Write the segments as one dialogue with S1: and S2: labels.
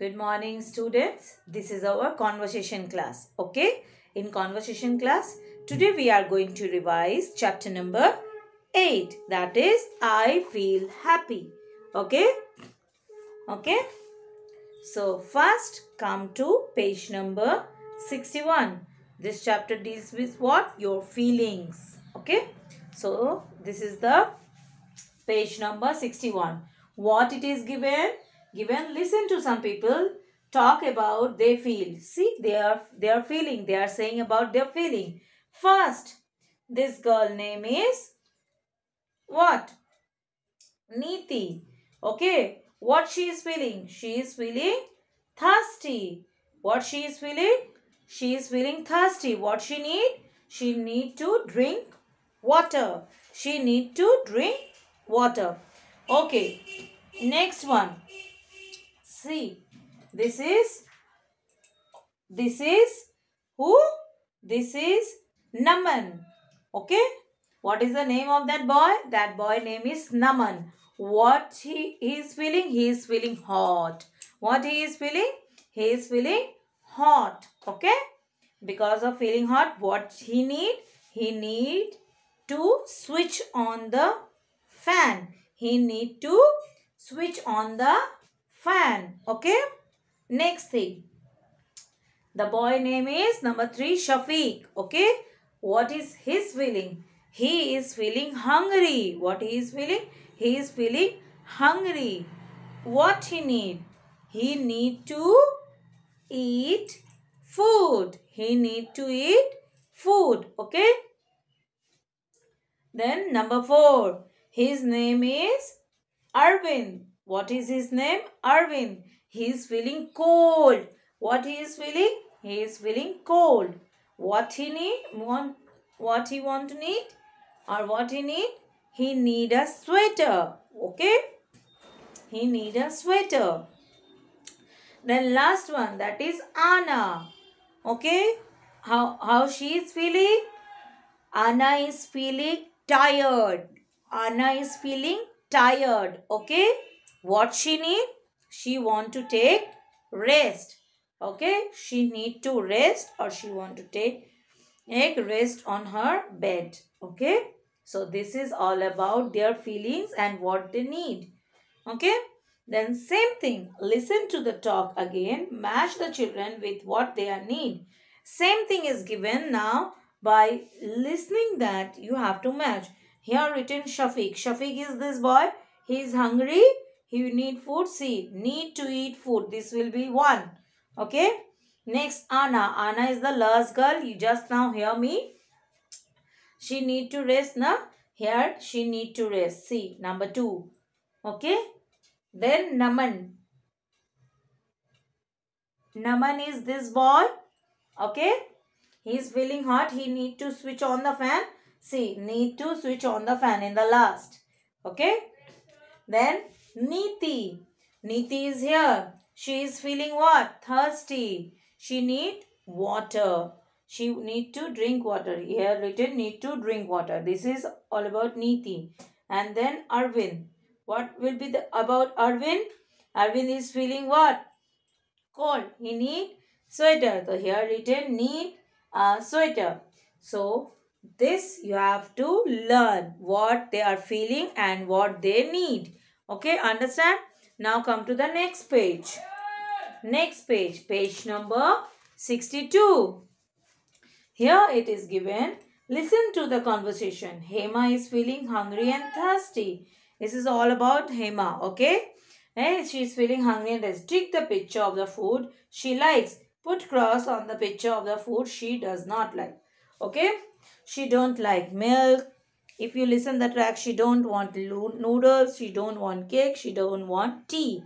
S1: Good morning students. This is our conversation class. Okay. In conversation class, today we are going to revise chapter number 8. That is, I feel happy. Okay. Okay. So, first come to page number 61. This chapter deals with what? Your feelings. Okay. So, this is the page number 61. What it is given? given listen to some people talk about they feel see they are they are feeling they are saying about their feeling first this girl name is what Neeti. okay what she is feeling she is feeling thirsty what she is feeling she is feeling thirsty what she need she need to drink water she need to drink water okay next one See, This is, this is who? This is Naman. Okay. What is the name of that boy? That boy name is Naman. What he, he is feeling? He is feeling hot. What he is feeling? He is feeling hot. Okay. Because of feeling hot, what he need? He need to switch on the fan. He need to switch on the fan. Okay. Next thing. The boy name is number 3 Shafiq. Okay. What is his feeling? He is feeling hungry. What he is feeling? He is feeling hungry. What he need? He need to eat food. He need to eat food. Okay. Then number 4. His name is Arvind. What is his name? Arvind. He is feeling cold. What he is feeling? He is feeling cold. What he need? Want, what he want to need? Or what he need? He need a sweater. Okay? He need a sweater. Then last one. That is Anna. Okay? How, how she is feeling? Anna is feeling tired. Anna is feeling tired. Okay? what she need? She want to take rest. Okay. She need to rest or she want to take take rest on her bed. Okay. So this is all about their feelings and what they need. Okay. Then same thing. Listen to the talk again. Match the children with what they are need. Same thing is given now by listening that you have to match. Here written Shafiq. Shafiq is this boy. He is hungry he will need food. C. Need to eat food. This will be 1. Okay. Next, Anna. Anna is the last girl. You just now hear me. She need to rest. Na? Here, she need to rest. C. Number 2. Okay. Then, Naman. Naman is this boy. Okay. He is feeling hot. He need to switch on the fan. See, need to switch on the fan in the last. Okay. Then Niti. Niti is here. She is feeling what? Thirsty. She need water. She need to drink water. Here written need to drink water. This is all about Niti. And then Arvind. What will be the about Arvind? Arvind is feeling what? Cold. He need sweater. So here written need a sweater. So this you have to learn what they are feeling and what they need. Okay, understand? Now come to the next page. Next page, page number 62. Here it is given. Listen to the conversation. Hema is feeling hungry and thirsty. This is all about Hema, okay? Hey, eh, she is feeling hungry and thirsty. Take the picture of the food she likes. Put cross on the picture of the food she does not like. Okay? She don't like milk, if you listen the track, she don't want noodles, she don't want cake, she don't want tea.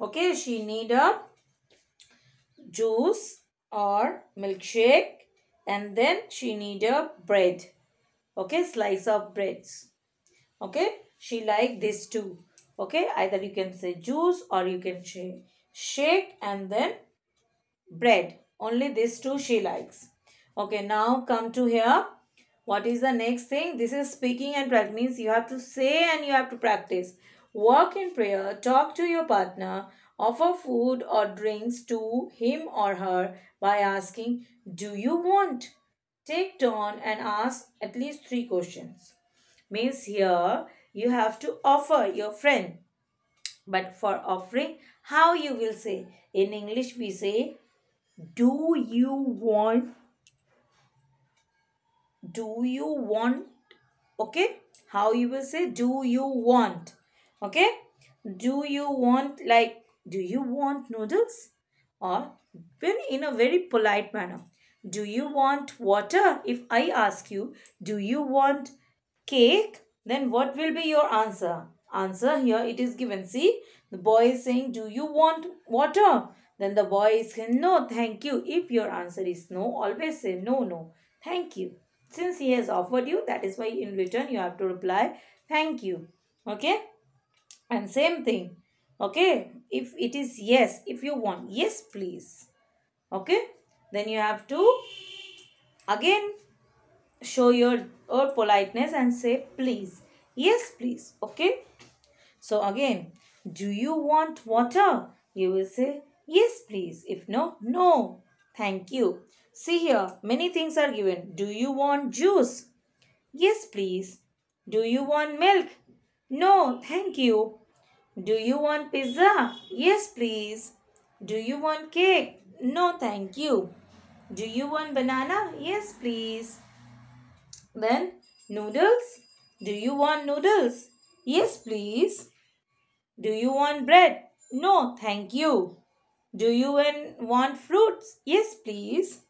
S1: Okay, she need a juice or milkshake and then she need a bread. Okay, slice of breads. Okay, she like this too. Okay, either you can say juice or you can say shake and then bread. Only these two she likes. Okay, now come to here what is the next thing? This is speaking and practice. Means you have to say and you have to practice. Walk in prayer, talk to your partner, offer food or drinks to him or her by asking, Do you want? Take turn and ask at least three questions. Means here you have to offer your friend. But for offering, how you will say? In English, we say, Do you want do you want okay how you will say do you want okay do you want like do you want noodles or in a very polite manner do you want water if i ask you do you want cake then what will be your answer answer here it is given see the boy is saying do you want water then the boy is saying no thank you if your answer is no always say no no thank you since he has offered you that is why in return you have to reply thank you okay and same thing okay if it is yes if you want yes please okay then you have to again show your or politeness and say please yes please okay so again do you want water you will say yes please if no no thank you See here, many things are given. Do you want juice? Yes, please. Do you want milk? No, thank you. Do you want pizza? Yes, please. Do you want cake? No, thank you. Do you want banana? Yes, please. Then, noodles? Do you want noodles? Yes, please. Do you want bread? No, thank you. Do you want fruits? Yes, please.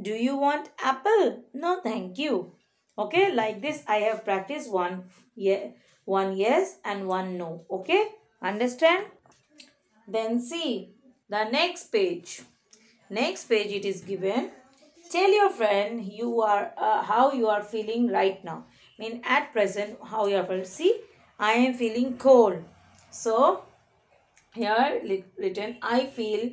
S1: Do you want apple? No, thank you. Okay, like this I have practiced one, yeah, one yes and one no. Okay, understand? Then see the next page. Next page it is given. Tell your friend you are uh, how you are feeling right now. I mean at present how you are feeling. See, I am feeling cold. So, here written I feel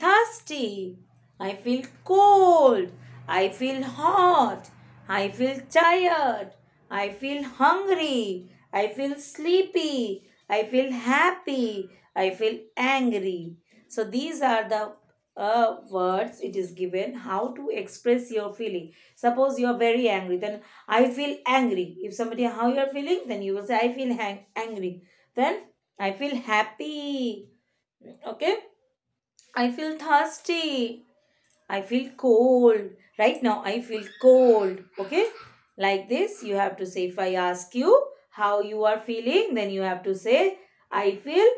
S1: thirsty. I feel cold. I feel hot. I feel tired. I feel hungry. I feel sleepy. I feel happy. I feel angry. So these are the uh, words it is given how to express your feeling. Suppose you are very angry, then I feel angry. If somebody how you are feeling, then you will say I feel angry. Then I feel happy. Okay. I feel thirsty. I feel cold. Right now, I feel cold. Okay. Like this, you have to say, if I ask you how you are feeling, then you have to say, I feel.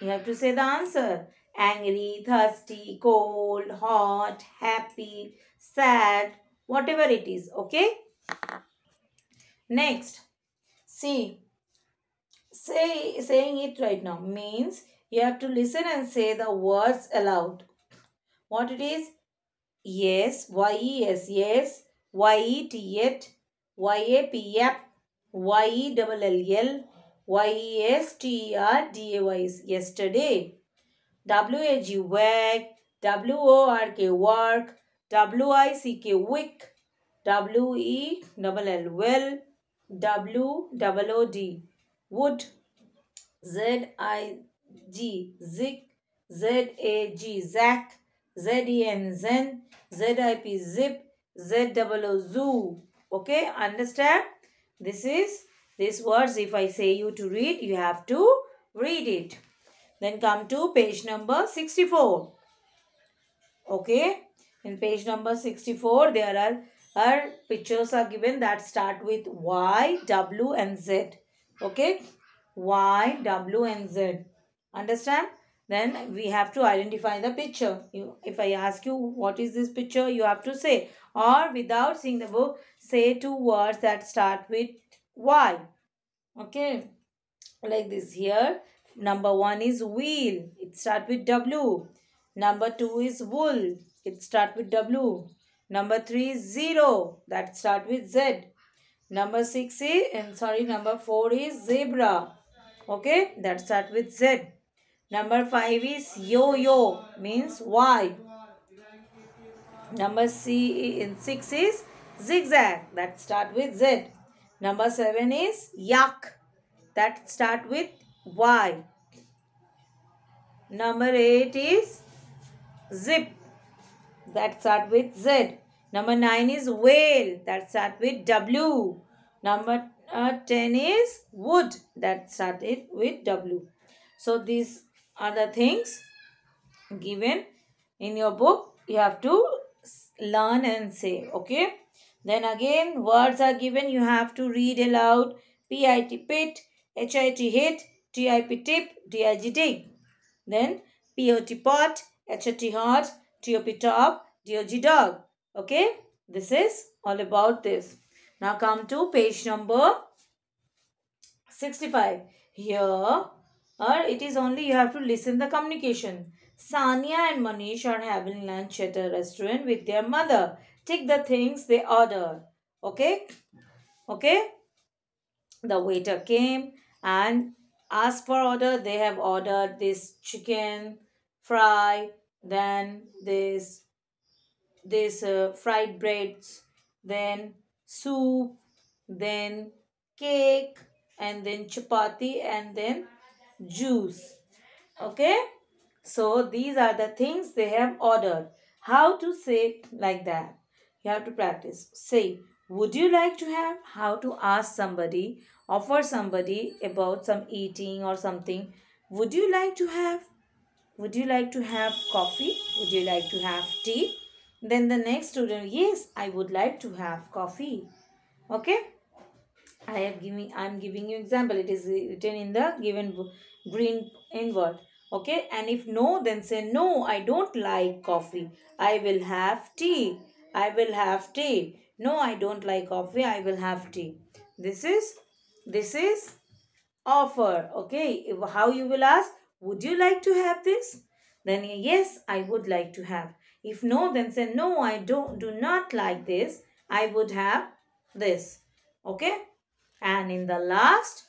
S1: You have to say the answer. Angry, thirsty, cold, hot, happy, sad, whatever it is. Okay. Next, see, say, saying it right now means you have to listen and say the words aloud. What it is? yes, Y-E-S, yes, Y-E-T-H, Y-A-P-F, Y-E-L-L-L, Y-E-S-T-E-R-D-A-Y-S, yesterday. W-A-G, wag, W-O-R-K, work, W-I-C-K, wick, W-E-L-L, double W-O-O-D, wood, Z-I-G, zig, Z-A-G, zack, ZEN Zen, ZIP Zip, ZOO Okay, understand? This is, these words if I say you to read, you have to read it. Then come to page number 64. Okay, in page number 64, there are, are pictures are given that start with Y, W and Z. Okay, Y, W and Z. Understand? then we have to identify the picture. You, if I ask you what is this picture, you have to say or without seeing the book, say two words that start with Y. Okay, like this here. Number one is wheel. It start with W. Number two is wool. It start with W. Number three is zero. That start with Z. Number six is and sorry number four is zebra. Okay, that start with Z. Number 5 is yo-yo means Y. Number C in 6 is zigzag that start with Z. Number 7 is yak that start with Y. Number 8 is zip that start with Z. Number 9 is whale that start with W. Number uh, 10 is wood that started with W. So these are the things given in your book. You have to learn and say, okay. Then again, words are given. You have to read aloud. PIT pit, HIT hit, TIP tip, DIG dig. Then POT pot, HIT hot, TOP top, DOG dog. Okay. This is all about this. Now come to page number 65. Here or it is only you have to listen the communication. Sanya and Manish are having lunch at a restaurant with their mother. Take the things they order. Okay? Okay? The waiter came and asked for order. They have ordered this chicken fry, then this, this uh, fried breads, then soup, then cake, and then chapati, and then juice. Okay. So these are the things they have ordered. How to say like that. You have to practice. Say, would you like to have? How to ask somebody, offer somebody about some eating or something. Would you like to have? Would you like to have coffee? Would you like to have tea? Then the next student, yes, I would like to have coffee. Okay. I am giving, I am giving you example. It is written in the given book green inward okay and if no then say no i don't like coffee i will have tea i will have tea no i don't like coffee i will have tea this is this is offer okay how you will ask would you like to have this then yes i would like to have if no then say no i don't do not like this i would have this okay and in the last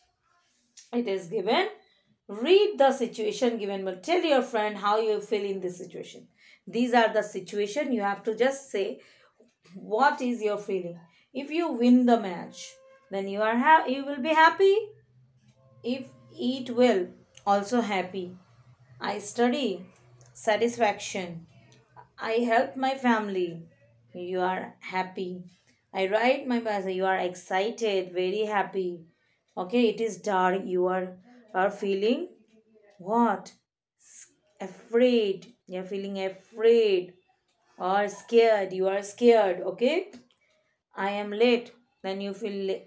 S1: it is given Read the situation given. Well, tell your friend how you feel in this situation. These are the situation. You have to just say what is your feeling. If you win the match, then you are ha you will be happy. If eat well, also happy. I study, satisfaction. I help my family. You are happy. I write my message. You are excited, very happy. Okay, it is dark. You are are feeling what? Afraid. You are feeling afraid or scared. You are scared. Okay. I am late. Then you feel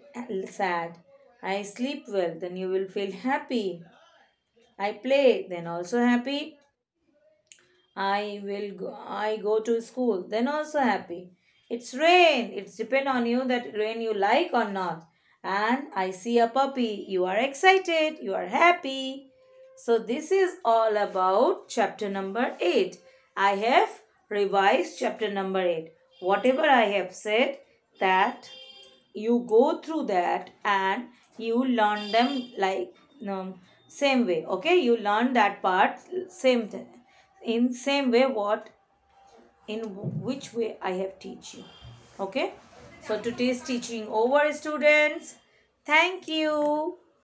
S1: sad. I sleep well. Then you will feel happy. I play. Then also happy. I will go, I go to school. Then also happy. It's rain. It's depend on you that rain you like or not and I see a puppy. You are excited. You are happy. So this is all about chapter number 8. I have revised chapter number 8. Whatever I have said that you go through that and you learn them like um, same way. Okay, you learn that part same thing. In same way what in which way I have teach you. Okay for today's teaching over students. Thank you.